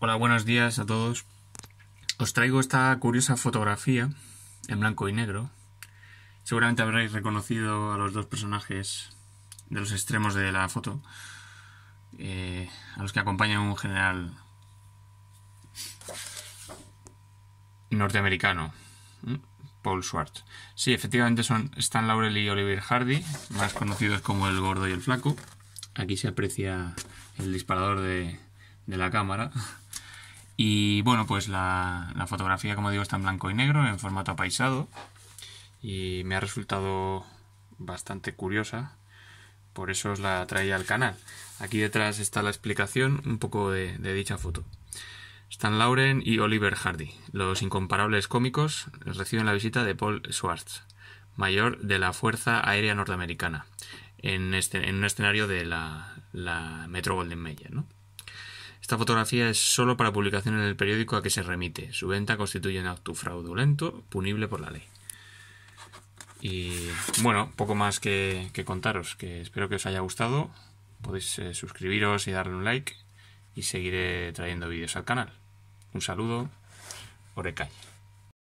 Hola, buenos días a todos. Os traigo esta curiosa fotografía en blanco y negro. Seguramente habréis reconocido a los dos personajes de los extremos de la foto, eh, a los que acompaña un general norteamericano, Paul Schwartz. Sí, efectivamente son Stan Laurel y Oliver Hardy, más conocidos como el gordo y el flaco. Aquí se aprecia el disparador de la cámara. Y bueno, pues la, fotografía, como digo, está en blanco y negro, en formato apaisado. Y me ha resultado bastante curiosa. Por eso os la traía al canal. Aquí detrás está la explicación un poco de, dicha foto. Stan Lauren y Oliver Hardy, los incomparables cómicos, reciben la visita de Paul Schwartz, mayor de la Fuerza Aérea Norteamericana, en, este, un escenario de la, Metro Golden Mayer. ¿no? Esta fotografía es solo para publicación en el periódico a que se remite. Su venta constituye un acto fraudulento punible por la ley. Y bueno, poco más que, contaros, que espero que os haya gustado. Podéis eh, suscribiros y darle un like y seguiré trayendo vídeos al canal. Un saludo, Orecalle.